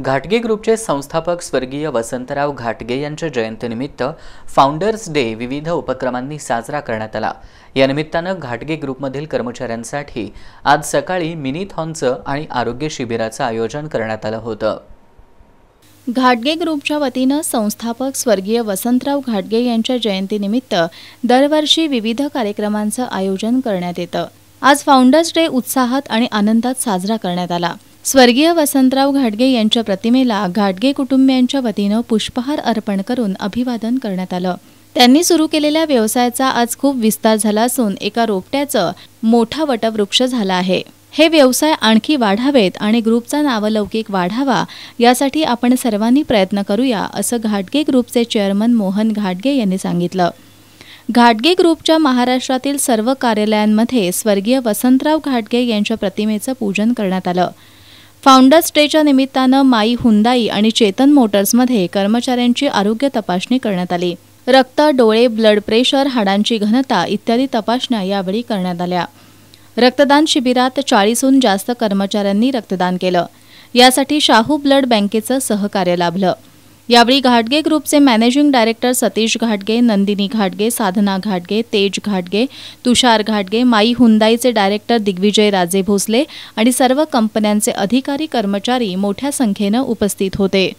घाटगे ग्रुपचे संस्थापक स्वर्गीय वसंतराव घाटगे यांच्या जयंतीनिमित्त फाउंडर्स डे विविध उपक्रमांनी साजरा करण्यात आला या निमित्तानं घाटगे ग्रुपमधील कर्मचाऱ्यांसाठी आज सकाळी मिनीथॉनचं आणि आरोग्य शिबिराचं आयोजन करण्यात आलं होतं घाटगे ग्रुपच्या वतीनं संस्थापक स्वर्गीय वसंतराव घाटगे यांच्या जयंतीनिमित्त दरवर्षी विविध कार्यक्रमांचं आयोजन करण्यात येतं आज फाउंडर्स डे उत्साहात आणि आनंदात साजरा करण्यात आला स्वर्गीय वसंतराव घाटगे यांच्या प्रतिमेला घाटगे कुटुंबियांच्या वतीनं पुष्पहार अर्पण करून अभिवादन करण्यात आलं त्यांनी सुरू केलेल्या व्यवसायाचा आज खूप विस्तार झाला असून एका रोपट्याचं मोठा वटवृक्ष झाला आहे हे व्यवसाय आणखी वाढावेत आणि ग्रुपचा नावलौकिक वाढावा यासाठी आपण सर्वांनी प्रयत्न करूया असं घाटगे ग्रुपचे चेअरमन मोहन घाटगे यांनी सांगितलं घाटगे ग्रुपच्या महाराष्ट्रातील सर्व कार्यालयांमध्ये स्वर्गीय वसंतराव घाटगे यांच्या प्रतिमेचं पूजन करण्यात आलं फाउंडर्स डेच्या निमित्तानं माई हुंदाई आणि चेतन मोटर्समध्ये कर्मचाऱ्यांची आरोग्य तपासणी करण्यात आली रक्त डोळे ब्लड प्रेशर हाडांची घनता इत्यादी तपासण्या यावेळी करण्यात आल्या रक्तदान शिबिरात चाळीसहून जास्त कर्मचाऱ्यांनी रक्तदान केलं यासाठी शाहू ब्लड बँकेचं सहकार्य लाभलं यावेळी घाटगे ग्रुपचे मॅनेजिंग डायरेक्टर सतीश घाटगे नंदिनी घाटगे साधना घाटगे तेज घाटगे तुषार घाटगे माई हुंदाईचे डायरेक्टर दिग्विजय राजे भोसले आणि सर्व कंपन्यांचे अधिकारी कर्मचारी मोठ्या संख्येनं उपस्थित होते